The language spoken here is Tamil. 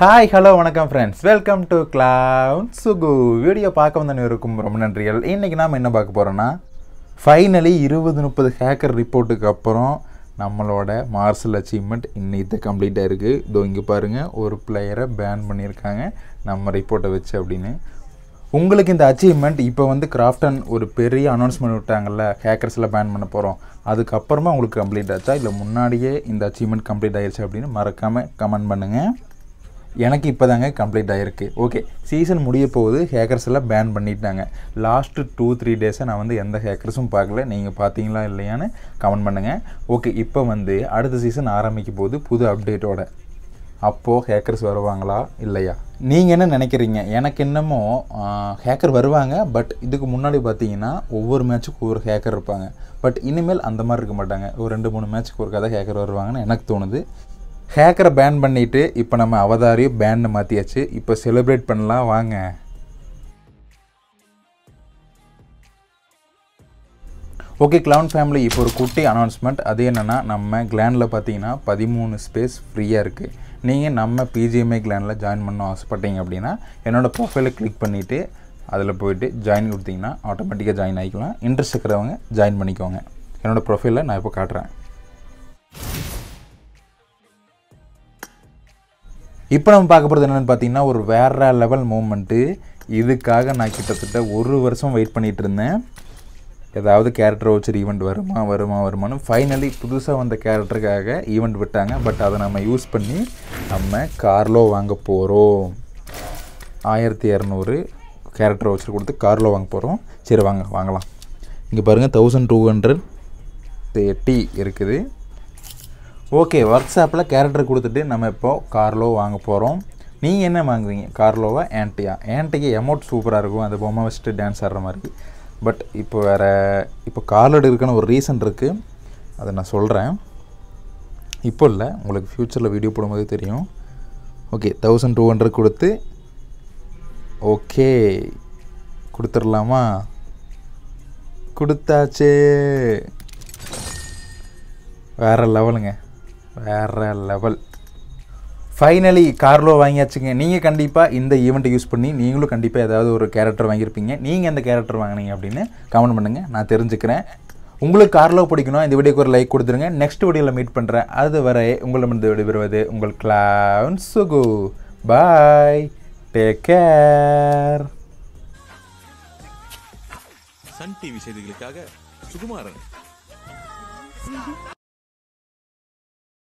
ஹாய் ஹலோ வணக்கம் friends welcome to clan Sugu video பார்க்க இருக்கும் ரொம்ப நன்றிகள் இன்றைக்கி நாம் என்ன பார்க்க போகிறோன்னா ஃபைனலி இருபது முப்பது ஹேக்கர் ரிப்போர்ட்டுக்கு அப்புறம் நம்மளோட மார்சல் அச்சீவ்மெண்ட் இன்னைக்கு கம்ப்ளீட்டாக இருக்குது இதோ இங்கே பாருங்கள் ஒரு பிளேயரை பேன் பண்ணியிருக்காங்க நம்ம ரிப்போர்ட்டை வச்சு அப்படின்னு உங்களுக்கு இந்த அச்சீவ்மெண்ட் இப்போ வந்து கிராஃப்டன் ஒரு பெரிய அனௌன்ஸ்மெண்ட் விட்டாங்கல்ல ஹேக்கர்ஸில் பேன் பண்ண போகிறோம் அதுக்கப்புறமா உங்களுக்கு கம்ப்ளீட் ஆச்சா இல்லை முன்னாடியே இந்த அச்சீவ்மெண்ட் கம்ப்ளீட் ஆயிடுச்சு அப்படின்னு மறக்காமல் கமெண்ட் பண்ணுங்கள் எனக்கு இப்போ தாங்க கம்ப்ளீட் ஆகிருக்கு ஓகே சீசன் முடிய போகுது ஹேக்கர்ஸ் எல்லாம் பேன் பண்ணிட்டாங்க லாஸ்ட்டு டூ த்ரீ டேஸை நான் வந்து எந்த ஹேக்கர்ஸும் பார்க்கல நீங்கள் பார்த்தீங்களா இல்லையான்னு கமெண்ட் பண்ணுங்கள் ஓகே இப்போ வந்து அடுத்த சீசன் ஆரம்பிக்கும் போது புது அப்டேட்டோட அப்போது ஹேக்கர்ஸ் வருவாங்களா இல்லையா நீங்கள் என்ன நினைக்கிறீங்க எனக்கு என்னமோ ஹேக்கர் வருவாங்க பட் இதுக்கு முன்னாடி பார்த்தீங்கன்னா ஒவ்வொரு மேட்ச்சுக்கும் ஒவ்வொரு ஹேக்கர் இருப்பாங்க பட் இனிமேல் அந்த மாதிரி இருக்க மாட்டாங்க ஒரு ரெண்டு மூணு மேட்ச்சுக்கு ஒரு கதை ஹேக்கர் வருவாங்கன்னு எனக்கு தோணுது ஹேக்கரை பேன் பண்ணிவிட்டு இப்போ நம்ம அவதாரியும் பேன்னு மாற்றியாச்சு இப்போ செலிப்ரேட் பண்ணலாம் வாங்க ஓகே கிளவுன் ஃபேமிலி இப்போ ஒரு குட்டி அனௌன்ஸ்மெண்ட் அது என்னென்னா நம்ம கிளாண்டில் பார்த்தீங்கன்னா பதிமூணு ஸ்பேஸ் ஃப்ரீயாக இருக்குது நீங்கள் நம்ம பிஜிஎம்ஐ கிளாண்டில் ஜாயின் பண்ண ஆசைப்பட்டீங்க அப்படின்னா என்னோடய ப்ரொஃபைலை கிளிக் பண்ணிவிட்டு அதில் போயிட்டு ஜாயின் கொடுத்தீங்கன்னா ஆட்டோமேட்டிக்காக ஜாயின் ஆகிக்கலாம் இன்ட்ரெஸ்ட் இருக்கிறவங்க ஜாயின் பண்ணிக்கோங்க என்னோடய ப்ரொஃபைலில் நான் இப்போ காட்டுறேன் இப்போ நம்ம பார்க்க போகிறது என்னென்னு பார்த்தீங்கன்னா ஒரு வேறு லெவல் மூமெண்ட்டு இதுக்காக நான் கிட்டத்தட்ட ஒரு வருஷம் வெயிட் பண்ணிகிட்டு இருந்தேன் ஏதாவது கேரக்டர் வச்சு ஈவெண்ட் வருமா வருமா வருமானு ஃபைனலி புதுசாக வந்த கேரக்டருக்காக ஈவெண்ட் விட்டாங்க பட் அதை நம்ம யூஸ் பண்ணி நம்ம கார்லோ வாங்க போகிறோம் ஆயிரத்தி இரநூறு கேரக்டர் வச்சு கொடுத்து கார்லோ வாங்க போகிறோம் சரி வாங்க வாங்கலாம் இங்கே பாருங்கள் தௌசண்ட் டூ ஹண்ட்ரட் தேர்ட்டி இருக்குது ஓகே ஒர்க் ஷாப்பில் கேரக்டர் கொடுத்துட்டு நம்ம இப்போது கார்லோ வாங்க போகிறோம் நீங்கள் என்ன வாங்குவீங்க கார்லோவா ஆன்டியா ஆன்டிக்கு எமௌண்ட் சூப்பராக இருக்கும் அந்த பொம்மை வச்சுட்டு டான்ஸ் ஆடுற மாதிரி பட் இப்போ வேறு இப்போ கார்லோடு இருக்குன்னு ஒரு ரீசன் இருக்குது அதை நான் சொல்கிறேன் இப்போ இல்லை உங்களுக்கு ஃப்யூச்சரில் வீடியோ போடும்போது தெரியும் ஓகே தௌசண்ட் டூ ஹண்ட்ரட் கொடுத்து ஓகே கொடுத்துடலாமா கொடுத்தாச்சே வேறு லெவலுங்க வேற லெவல் ஃபைனலி கார்லோ வாங்கியாச்சுங்க நீங்கள் கண்டிப்பாக இந்த ஈவெண்ட்டை யூஸ் பண்ணி நீங்களும் கண்டிப்பாக ஏதாவது ஒரு கேரக்டர் வாங்கியிருப்பீங்க நீங்கள் அந்த கேரக்டர் வாங்கினீங்க அப்படின்னு கமெண்ட் பண்ணுங்கள் நான் தெரிஞ்சுக்கிறேன் உங்களுக்கு கார்லோ பிடிக்கணும் இந்த வீடியோக்கு ஒரு லைக் கொடுத்துருங்க நெக்ஸ்ட் வீடியோவில் மீட் பண்ணுறேன் அது வரை உங்களிடமிருந்து விடைபெறுவது உங்கள் clan Sugu bye take care Sun TV செய்திகளுக்காக சுகுமாரன்